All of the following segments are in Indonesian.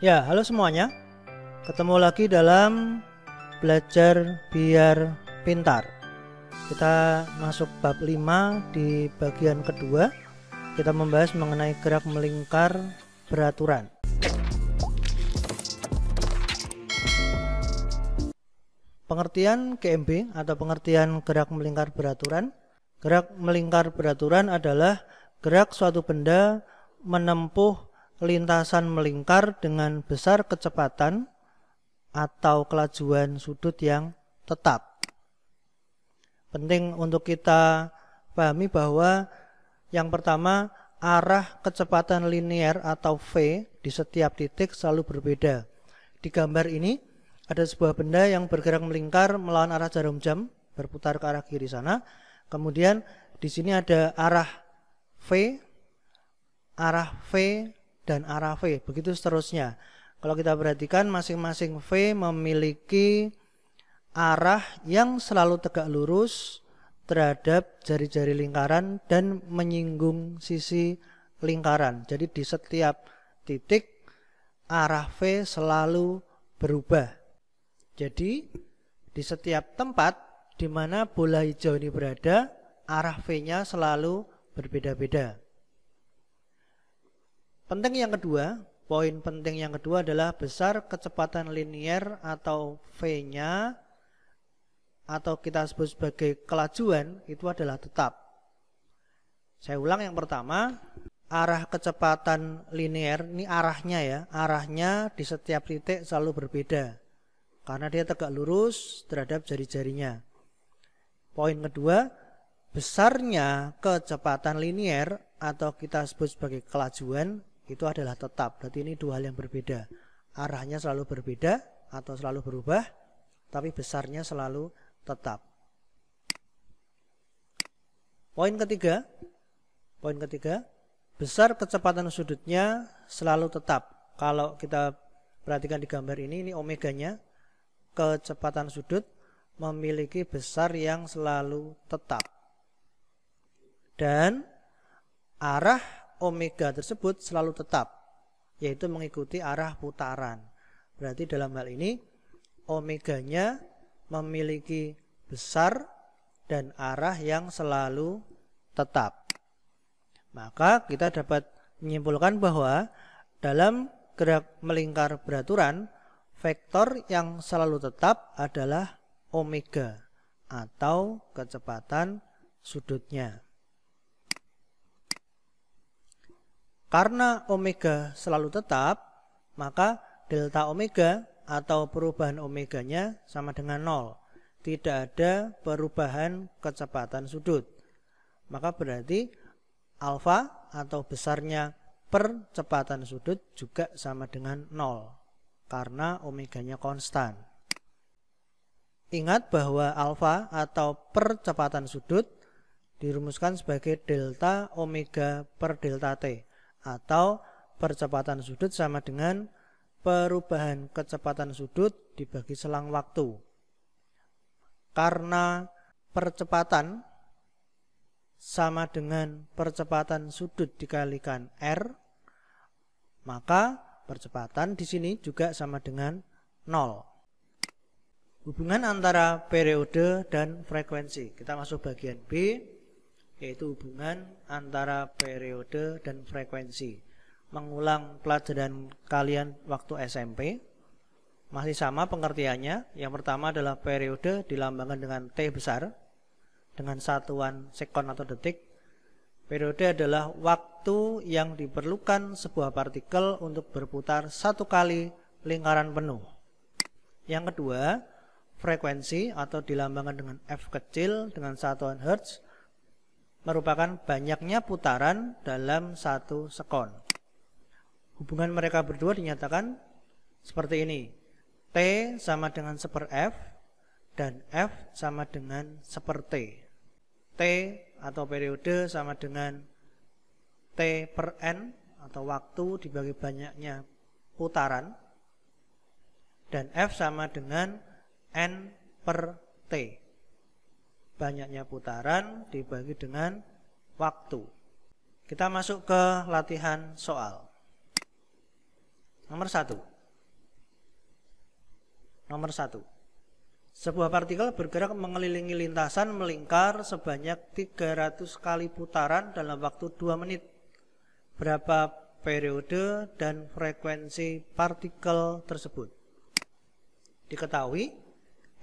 Ya, halo semuanya. Ketemu lagi dalam belajar biar pintar. Kita masuk bab 5 di bagian kedua. Kita membahas mengenai gerak melingkar beraturan. Pengertian GMB atau pengertian gerak melingkar beraturan. Gerak melingkar beraturan adalah gerak suatu benda menempuh lintasan melingkar dengan besar kecepatan atau kelajuan sudut yang tetap. Penting untuk kita pahami bahwa yang pertama arah kecepatan linear atau V di setiap titik selalu berbeda. Di gambar ini ada sebuah benda yang bergerak melingkar melawan arah jarum jam berputar ke arah kiri sana. Kemudian di sini ada arah V, arah V dan arah V. Begitu seterusnya. Kalau kita perhatikan masing-masing V memiliki arah yang selalu tegak lurus terhadap jari-jari lingkaran dan menyinggung sisi lingkaran. Jadi di setiap titik arah V selalu berubah. Jadi di setiap tempat di mana bola hijau ini berada, arah V-nya selalu berbeda-beda. Penting yang kedua, poin penting yang kedua adalah besar kecepatan linier atau V-nya atau kita sebut sebagai kelajuan itu adalah tetap. Saya ulang yang pertama, arah kecepatan linier ini arahnya ya, arahnya di setiap titik selalu berbeda karena dia tegak lurus terhadap jari-jarinya. Poin kedua, besarnya kecepatan linier atau kita sebut sebagai kelajuan itu adalah tetap. Berarti ini dua hal yang berbeda. Arahnya selalu berbeda atau selalu berubah, tapi besarnya selalu tetap. Poin ketiga, poin ketiga, besar kecepatan sudutnya selalu tetap. Kalau kita perhatikan di gambar ini, ini omeganya, kecepatan sudut memiliki besar yang selalu tetap. Dan arah omega tersebut selalu tetap, yaitu mengikuti arah putaran. Berarti dalam hal ini omeganya memiliki besar dan arah yang selalu tetap. Maka kita dapat menyimpulkan bahwa dalam gerak melingkar beraturan, vektor yang selalu tetap adalah omega atau kecepatan sudutnya. Karena omega selalu tetap, maka delta omega atau perubahan omeganya sama dengan nol. Tidak ada perubahan kecepatan sudut. Maka berarti alfa atau besarnya percepatan sudut juga sama dengan nol, karena omeganya konstan. Ingat bahwa alfa atau percepatan sudut dirumuskan sebagai delta omega per delta t atau percepatan sudut sama dengan perubahan kecepatan sudut dibagi selang waktu. Karena percepatan sama dengan percepatan sudut dikalikan R, maka percepatan di sini juga sama dengan 0. Hubungan antara periode dan frekuensi. Kita masuk bagian B yaitu hubungan antara periode dan frekuensi. Mengulang pelajaran kalian waktu SMP, masih sama pengertiannya. Yang pertama adalah periode dilambangkan dengan T besar, dengan satuan sekon atau detik. Periode adalah waktu yang diperlukan sebuah partikel untuk berputar satu kali lingkaran penuh. Yang kedua, frekuensi atau dilambangkan dengan F kecil dengan satuan Hertz merupakan banyaknya putaran dalam satu sekon. Hubungan mereka berdua dinyatakan seperti ini. T sama dengan seper F dan F sama dengan seper T. T atau periode sama dengan T per N atau waktu dibagi banyaknya putaran dan F sama dengan N per T banyaknya putaran dibagi dengan waktu. Kita masuk ke latihan soal. Nomor satu. Nomor satu. Sebuah partikel bergerak mengelilingi lintasan melingkar sebanyak 300 kali putaran dalam waktu 2 menit. Berapa periode dan frekuensi partikel tersebut? Diketahui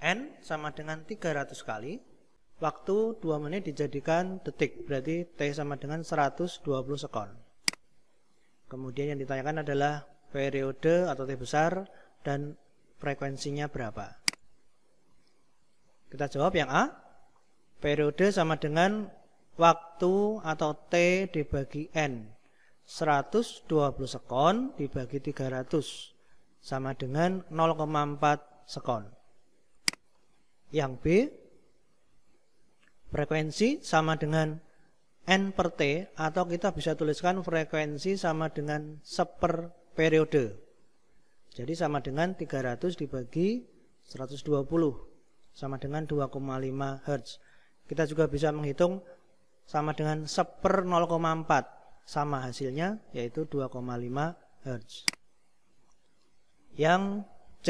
N sama dengan 300 kali Waktu 2 menit dijadikan detik, berarti T sama dengan 120 sekon. Kemudian yang ditanyakan adalah periode atau T besar dan frekuensinya berapa. Kita jawab yang A. Periode sama dengan waktu atau T dibagi N. 120 sekon dibagi 300 sama dengan 0,4 sekon. Yang B, Frekuensi sama dengan N per T atau kita bisa tuliskan frekuensi sama dengan seper periode. Jadi sama dengan 300 dibagi 120 sama dengan 2,5 Hz. Kita juga bisa menghitung sama dengan seper 0,4 sama hasilnya yaitu 2,5 Hz. Yang C.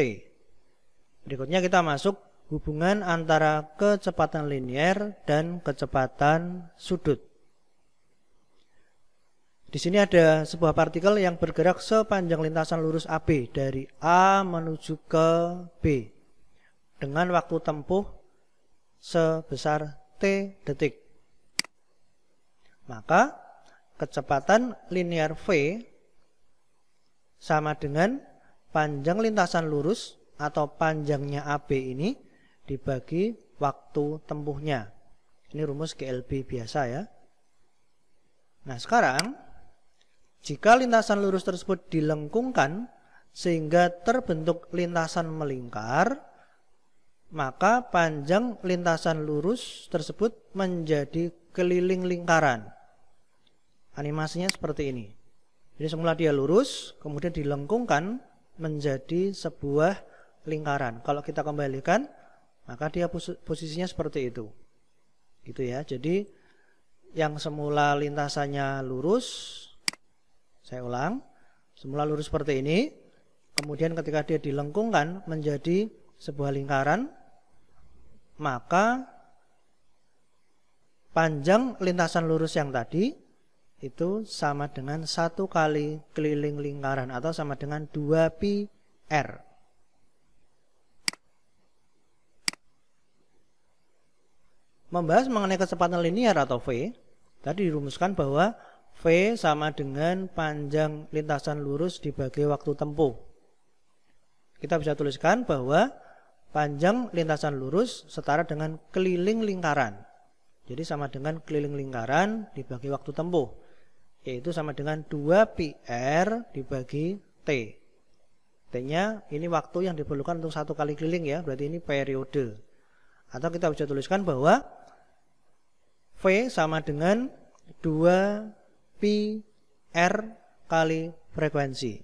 Berikutnya kita masuk hubungan antara kecepatan linier dan kecepatan sudut. Di sini ada sebuah partikel yang bergerak sepanjang lintasan lurus AB dari A menuju ke B dengan waktu tempuh sebesar T detik. Maka kecepatan linear V sama dengan panjang lintasan lurus atau panjangnya AB ini dibagi waktu tempuhnya. Ini rumus GLB biasa ya. Nah sekarang, jika lintasan lurus tersebut dilengkungkan sehingga terbentuk lintasan melingkar, maka panjang lintasan lurus tersebut menjadi keliling lingkaran. Animasinya seperti ini. Jadi semula dia lurus, kemudian dilengkungkan menjadi sebuah lingkaran. Kalau kita kembalikan, maka dia posisinya seperti itu. Gitu ya. Jadi yang semula lintasannya lurus, saya ulang, semula lurus seperti ini, kemudian ketika dia dilengkungkan menjadi sebuah lingkaran, maka panjang lintasan lurus yang tadi itu sama dengan satu kali keliling lingkaran atau sama dengan 2 pi r. Membahas mengenai kecepatan linear atau V, tadi dirumuskan bahwa V sama dengan panjang lintasan lurus dibagi waktu tempuh. Kita bisa tuliskan bahwa panjang lintasan lurus setara dengan keliling lingkaran. Jadi sama dengan keliling lingkaran dibagi waktu tempuh. Yaitu sama dengan 2 pr dibagi T. T-nya ini waktu yang diperlukan untuk satu kali keliling ya, berarti ini periode. Atau kita bisa tuliskan bahwa V sama dengan 2 pi R kali frekuensi.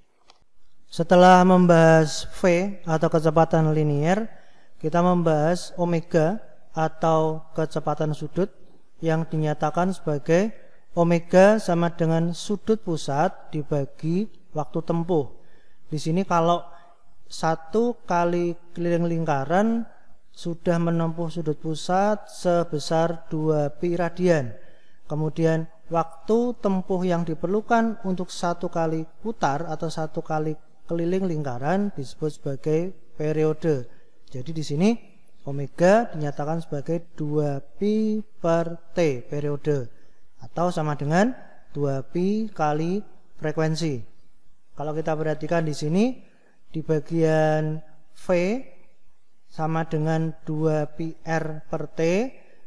Setelah membahas V atau kecepatan linier, kita membahas omega atau kecepatan sudut yang dinyatakan sebagai omega sama dengan sudut pusat dibagi waktu tempuh. Di sini kalau satu kali keliling lingkaran sudah menempuh sudut pusat sebesar 2 pi radian. Kemudian waktu tempuh yang diperlukan untuk satu kali putar atau satu kali keliling lingkaran disebut sebagai periode. Jadi di sini omega dinyatakan sebagai 2 pi per t periode atau sama dengan 2 pi kali frekuensi. Kalau kita perhatikan di sini di bagian V sama dengan 2 r per T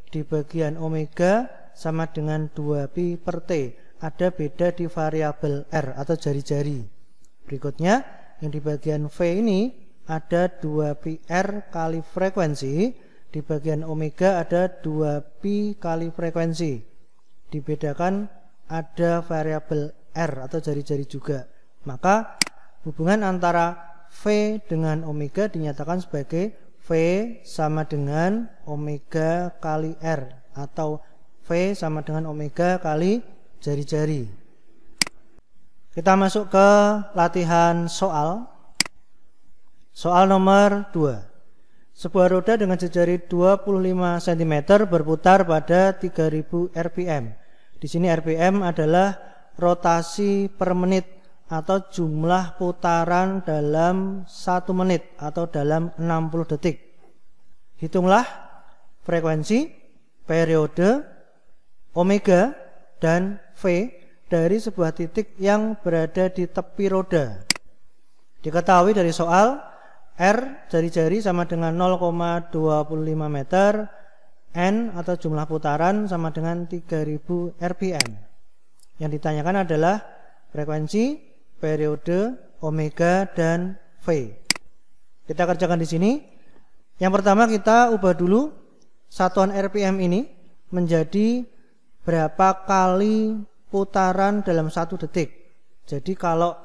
di bagian omega sama dengan 2 pi per T. Ada beda di variabel R atau jari-jari. Berikutnya, yang di bagian V ini ada 2 r kali frekuensi, di bagian omega ada 2 pi kali frekuensi. Dibedakan ada variabel R atau jari-jari juga. Maka hubungan antara V dengan omega dinyatakan sebagai V sama dengan omega kali R atau V sama dengan omega kali jari-jari. Kita masuk ke latihan soal. Soal nomor 2. Sebuah roda dengan jejari 25 cm berputar pada 3000 RPM. Di sini RPM adalah rotasi per menit atau jumlah putaran dalam satu menit atau dalam 60 detik. Hitunglah frekuensi, periode, omega, dan V dari sebuah titik yang berada di tepi roda. Diketahui dari soal R jari-jari sama dengan 0,25 meter, N atau jumlah putaran sama dengan 3000 RPM. Yang ditanyakan adalah frekuensi, periode omega dan V. Kita kerjakan di sini. Yang pertama kita ubah dulu satuan RPM ini menjadi berapa kali putaran dalam satu detik. Jadi kalau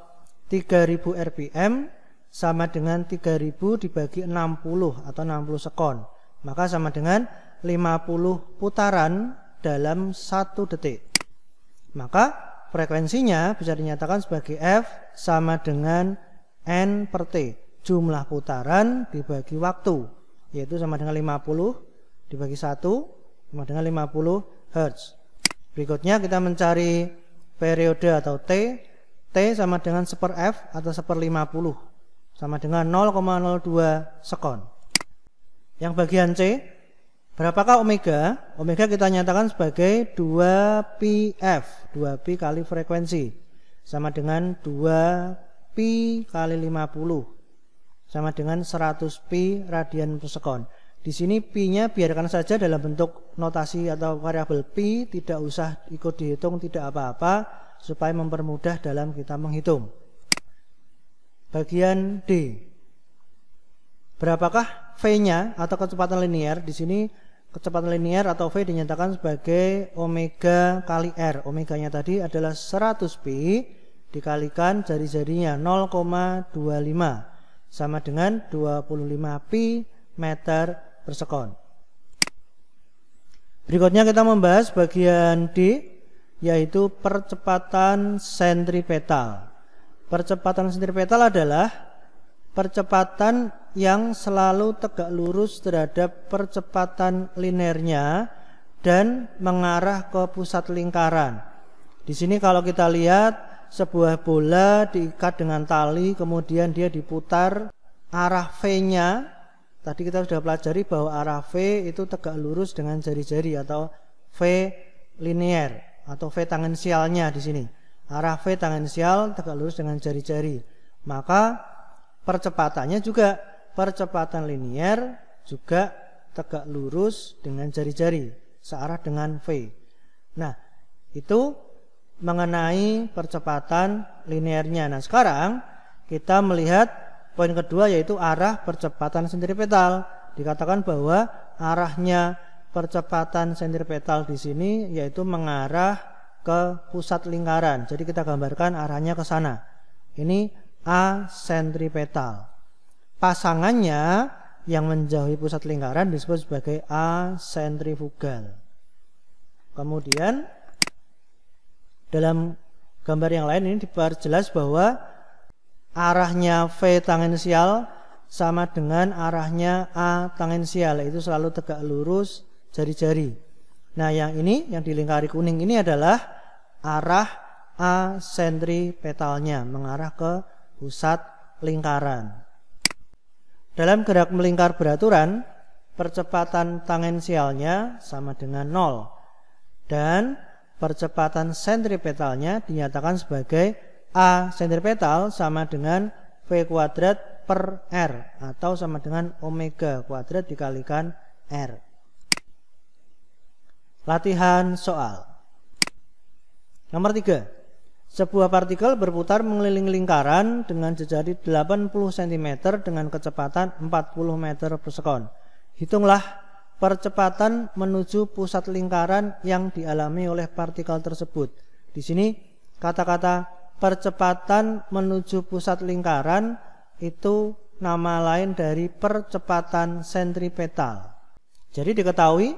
3000 RPM sama dengan 3000 dibagi 60 atau 60 sekon. Maka sama dengan 50 putaran dalam satu detik. Maka frekuensinya bisa dinyatakan sebagai F sama dengan N per T. Jumlah putaran dibagi waktu, yaitu sama dengan 50 dibagi 1, sama dengan 50 Hz. Berikutnya kita mencari periode atau T. T sama dengan 1 per F atau 1 per 50, sama dengan 0,02 sekon. Yang bagian C, Berapakah omega? Omega kita nyatakan sebagai 2πf, 2p kali frekuensi. Sama dengan 2p kali 50. Sama dengan 100p radian per sekon. Di sini p-nya biarkan saja dalam bentuk notasi atau variabel p, tidak usah ikut dihitung, tidak apa-apa, supaya mempermudah dalam kita menghitung. Bagian D. Berapakah V-nya atau kecepatan linear di sini kecepatan linear atau V dinyatakan sebagai omega kali R. Omeganya tadi adalah 100 pi dikalikan jari-jarinya 0,25 sama dengan 25 pi meter per sekon. Berikutnya kita membahas bagian D yaitu percepatan sentripetal. Percepatan sentripetal adalah percepatan yang selalu tegak lurus terhadap percepatan linernya dan mengarah ke pusat lingkaran. Di sini kalau kita lihat sebuah bola diikat dengan tali kemudian dia diputar arah V-nya tadi kita sudah pelajari bahwa arah V itu tegak lurus dengan jari-jari atau V linear atau V tangensialnya di sini. Arah V tangensial tegak lurus dengan jari-jari. Maka percepatannya juga percepatan linier juga tegak lurus dengan jari-jari searah dengan V. Nah, itu mengenai percepatan liniernya. Nah, sekarang kita melihat poin kedua yaitu arah percepatan sentripetal. Dikatakan bahwa arahnya percepatan sentripetal di sini yaitu mengarah ke pusat lingkaran. Jadi kita gambarkan arahnya ke sana. Ini A sentripetal pasangannya yang menjauhi pusat lingkaran disebut sebagai a sentrifugal. Kemudian dalam gambar yang lain ini diperjelas bahwa arahnya V tangensial sama dengan arahnya A tangensial itu selalu tegak lurus jari-jari. Nah, yang ini yang dilingkari kuning ini adalah arah A sentripetalnya mengarah ke pusat lingkaran. Dalam gerak melingkar beraturan, percepatan tangensialnya sama dengan 0 dan percepatan sentripetalnya dinyatakan sebagai A sentripetal sama dengan V kuadrat per R atau sama dengan omega kuadrat dikalikan R. Latihan soal Nomor 3 sebuah partikel berputar mengelilingi lingkaran dengan jejari 80 cm dengan kecepatan 40 meter per sekon. Hitunglah percepatan menuju pusat lingkaran yang dialami oleh partikel tersebut. Di sini kata-kata percepatan menuju pusat lingkaran itu nama lain dari percepatan sentripetal. Jadi diketahui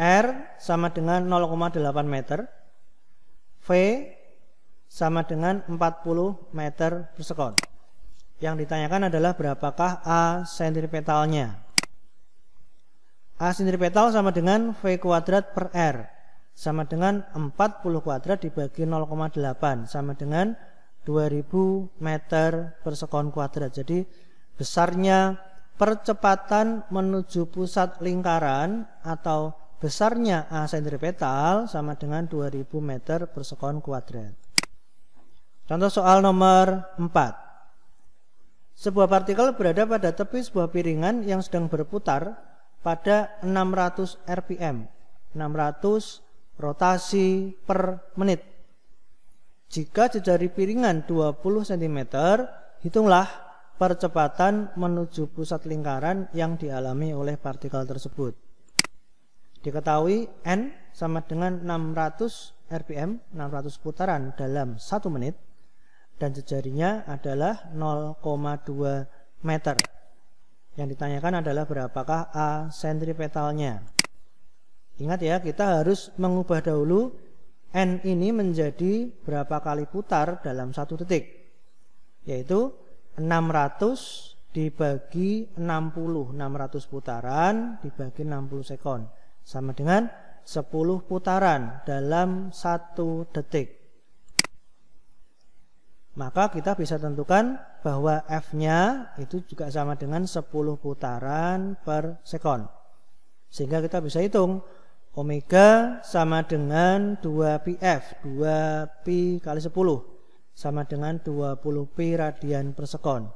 R sama dengan 0,8 meter, V sama dengan 40 meter per persekon. Yang ditanyakan adalah berapakah A sentripetalnya. A sentripetal sama dengan V kuadrat per R sama dengan 40 kuadrat dibagi 0,8 sama dengan 2000 meter per persekon kuadrat. Jadi besarnya percepatan menuju pusat lingkaran atau besarnya A sentripetal sama dengan 2000 meter per persekon kuadrat. Contoh soal nomor 4. Sebuah partikel berada pada tepi sebuah piringan yang sedang berputar pada 600 RPM, 600 rotasi per menit. Jika jejari piringan 20 cm, hitunglah percepatan menuju pusat lingkaran yang dialami oleh partikel tersebut. Diketahui N sama dengan 600 RPM, 600 putaran dalam 1 menit dan jejarinya adalah 0,2 meter. Yang ditanyakan adalah berapakah A sentripetalnya. Ingat ya, kita harus mengubah dahulu N ini menjadi berapa kali putar dalam satu detik. Yaitu 600 dibagi 60. 600 putaran dibagi 60 sekon. Sama dengan 10 putaran dalam satu detik maka kita bisa tentukan bahwa F-nya itu juga sama dengan 10 putaran per sekon. Sehingga kita bisa hitung omega sama dengan 2 pf 2 pi kali 10 sama dengan 20 pi radian per sekon.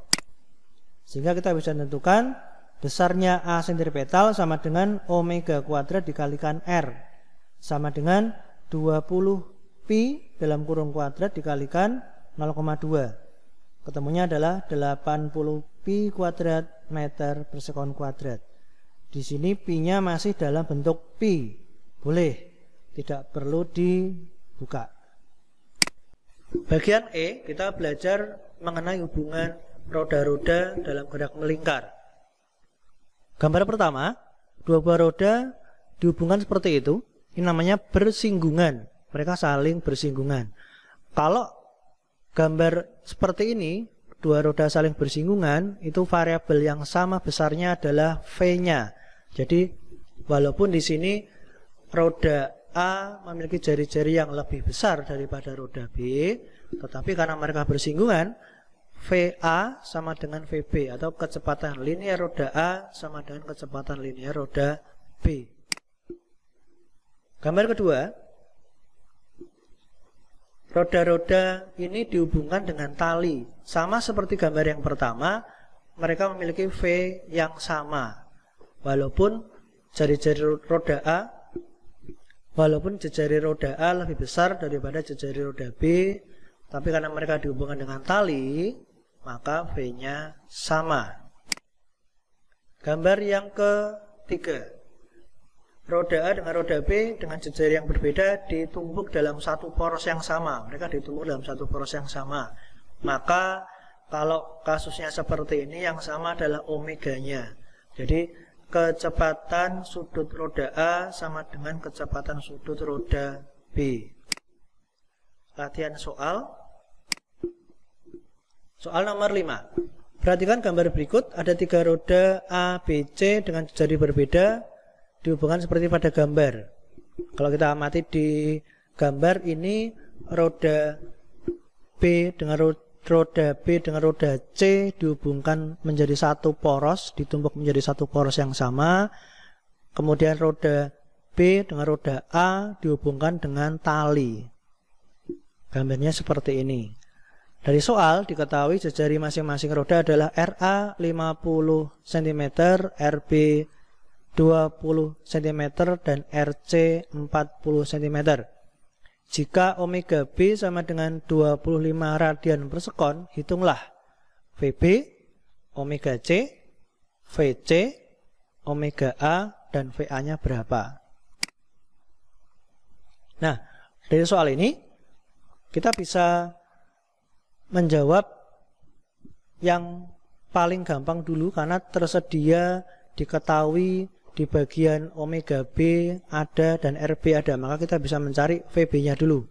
Sehingga kita bisa tentukan besarnya A sentripetal sama dengan omega kuadrat dikalikan R sama dengan 20 pi dalam kurung kuadrat dikalikan 0,2 ketemunya adalah 80 pi kuadrat meter per sekon kuadrat di sini pi nya masih dalam bentuk pi boleh tidak perlu dibuka bagian E kita belajar mengenai hubungan roda-roda dalam gerak melingkar gambar pertama dua buah roda dihubungkan seperti itu ini namanya bersinggungan mereka saling bersinggungan kalau Gambar seperti ini, dua roda saling bersinggungan, itu variabel yang sama besarnya adalah V-nya. Jadi, walaupun di sini roda A memiliki jari-jari yang lebih besar daripada roda B, tetapi karena mereka bersinggungan, VA sama dengan VB atau kecepatan linear roda A sama dengan kecepatan linear roda B. Gambar kedua, Roda-roda ini dihubungkan dengan tali. Sama seperti gambar yang pertama, mereka memiliki V yang sama. Walaupun jari-jari roda A walaupun jejari roda A lebih besar daripada jejari roda B, tapi karena mereka dihubungkan dengan tali, maka V-nya sama. Gambar yang ketiga roda A dengan roda B dengan jejer yang berbeda ditumbuk dalam satu poros yang sama. Mereka ditumbuk dalam satu poros yang sama. Maka kalau kasusnya seperti ini yang sama adalah omeganya. Jadi kecepatan sudut roda A sama dengan kecepatan sudut roda B. Latihan soal. Soal nomor 5. Perhatikan gambar berikut, ada tiga roda A, B, C dengan jari berbeda dihubungkan seperti pada gambar. Kalau kita amati di gambar ini roda B dengan roda B dengan roda C dihubungkan menjadi satu poros, ditumpuk menjadi satu poros yang sama. Kemudian roda B dengan roda A dihubungkan dengan tali. Gambarnya seperti ini. Dari soal diketahui jejari masing-masing roda adalah RA 50 cm, RB 20 cm dan RC 40 cm. Jika omega B sama dengan 25 radian per sekon, hitunglah VB, omega C, VC, omega A, dan VA-nya berapa. Nah, dari soal ini, kita bisa menjawab yang paling gampang dulu karena tersedia diketahui di bagian omega B ada dan RB ada, maka kita bisa mencari VB-nya dulu.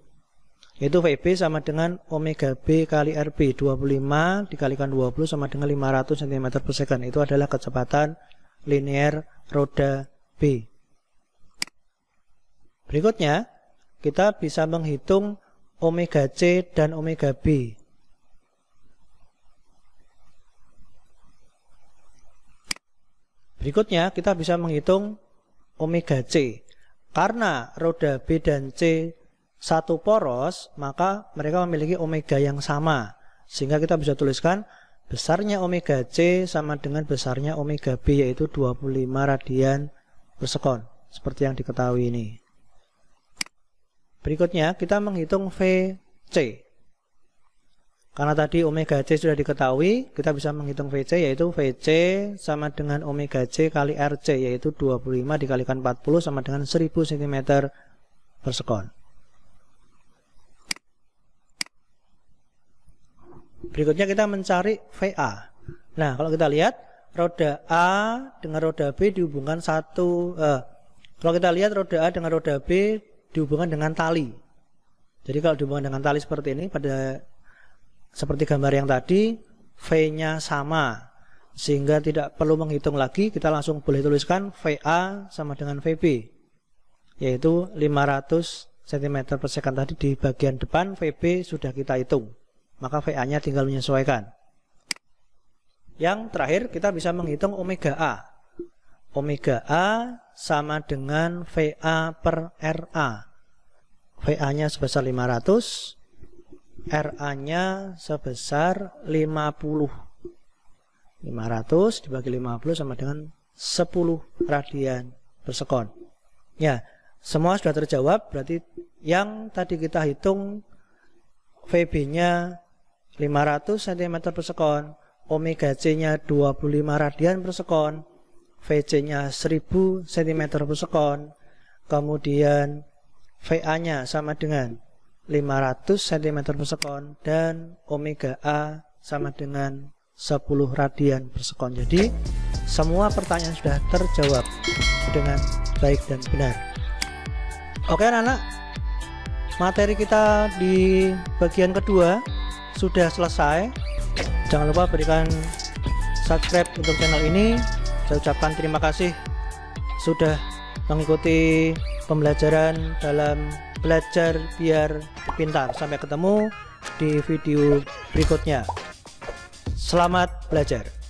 Yaitu VB sama dengan omega B kali RB, 25 dikalikan 20 sama dengan 500 cm per second. Itu adalah kecepatan linear roda B. Berikutnya, kita bisa menghitung omega C dan omega B. Berikutnya kita bisa menghitung omega C. Karena roda B dan C satu poros, maka mereka memiliki omega yang sama. Sehingga kita bisa tuliskan besarnya omega C sama dengan besarnya omega B yaitu 25 radian per sekon. Seperti yang diketahui ini. Berikutnya kita menghitung VC. Karena tadi omega C sudah diketahui, kita bisa menghitung VC yaitu VC sama dengan omega C kali RC yaitu 25 dikalikan 40 sama dengan 1000 cm per sekon. Berikutnya kita mencari VA. Nah, kalau kita lihat roda A dengan roda B dihubungkan satu eh, kalau kita lihat roda A dengan roda B dihubungkan dengan tali. Jadi kalau dihubungkan dengan tali seperti ini pada seperti gambar yang tadi, V-nya sama. Sehingga tidak perlu menghitung lagi, kita langsung boleh tuliskan VA sama dengan VB. Yaitu 500 cm per second tadi di bagian depan, VB sudah kita hitung. Maka VA-nya tinggal menyesuaikan. Yang terakhir, kita bisa menghitung omega A. Omega A sama dengan VA per RA. VA-nya sebesar 500, RA-nya sebesar 50. 500 dibagi 50 sama dengan 10 radian per sekon. Ya, semua sudah terjawab berarti yang tadi kita hitung VB-nya 500 cm per sekon, omega C-nya 25 radian per sekon, VC-nya 1000 cm per sekon, kemudian VA-nya sama dengan 500 cm sekon dan omega A sama dengan 10 radian per sekon jadi semua pertanyaan sudah terjawab dengan baik dan benar oke anak-anak materi kita di bagian kedua sudah selesai jangan lupa berikan subscribe untuk channel ini saya ucapkan terima kasih sudah mengikuti pembelajaran dalam belajar biar pintar sampai ketemu di video berikutnya selamat belajar